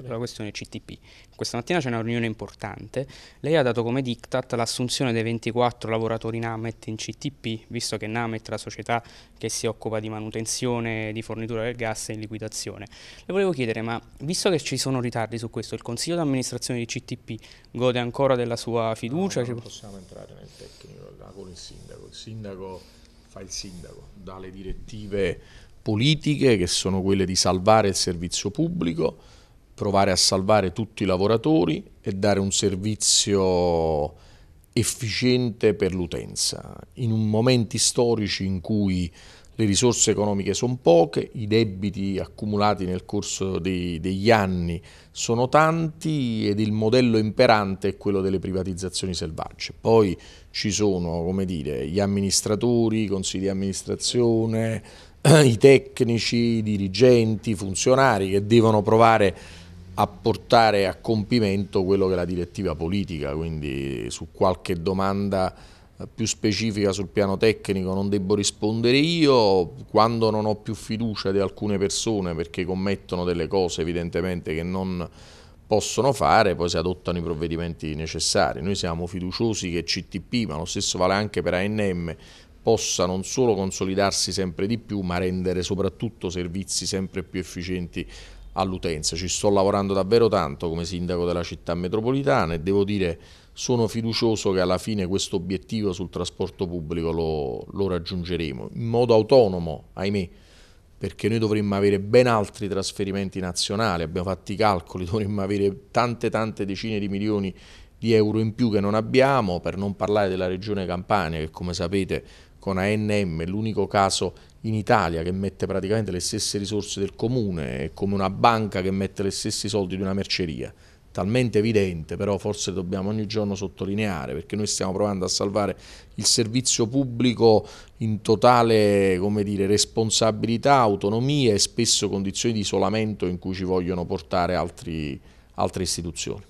per la questione CTP. Questa mattina c'è una riunione importante. Lei ha dato come diktat l'assunzione dei 24 lavoratori NAMET in CTP, visto che NAMET è la società che si occupa di manutenzione, di fornitura del gas e in liquidazione. Le volevo chiedere, ma visto che ci sono ritardi su questo, il consiglio di amministrazione di CTP gode ancora della sua fiducia? No, non possiamo entrare nel tecnico con il sindaco. Il sindaco fa il sindaco, dà le direttive politiche che sono quelle di salvare il servizio pubblico provare a salvare tutti i lavoratori e dare un servizio efficiente per l'utenza. In momenti storici in cui le risorse economiche sono poche, i debiti accumulati nel corso dei, degli anni sono tanti ed il modello imperante è quello delle privatizzazioni selvagge. Poi ci sono dire, gli amministratori, i consigli di amministrazione, i tecnici, i dirigenti, i funzionari che devono provare a a portare a compimento quello che è la direttiva politica, quindi su qualche domanda eh, più specifica sul piano tecnico non devo rispondere io, quando non ho più fiducia di alcune persone perché commettono delle cose evidentemente che non possono fare, poi si adottano i provvedimenti necessari. Noi siamo fiduciosi che CTP, ma lo stesso vale anche per ANM, possa non solo consolidarsi sempre di più, ma rendere soprattutto servizi sempre più efficienti all'utenza. Ci sto lavorando davvero tanto come sindaco della città metropolitana e devo dire sono fiducioso che alla fine questo obiettivo sul trasporto pubblico lo, lo raggiungeremo in modo autonomo, ahimè, perché noi dovremmo avere ben altri trasferimenti nazionali, abbiamo fatto i calcoli, dovremmo avere tante tante decine di milioni di euro in più che non abbiamo, per non parlare della regione Campania che come sapete con ANM è l'unico caso in Italia che mette praticamente le stesse risorse del comune, è come una banca che mette gli stessi soldi di una merceria, talmente evidente, però forse dobbiamo ogni giorno sottolineare, perché noi stiamo provando a salvare il servizio pubblico in totale dire, responsabilità, autonomia e spesso condizioni di isolamento in cui ci vogliono portare altri, altre istituzioni.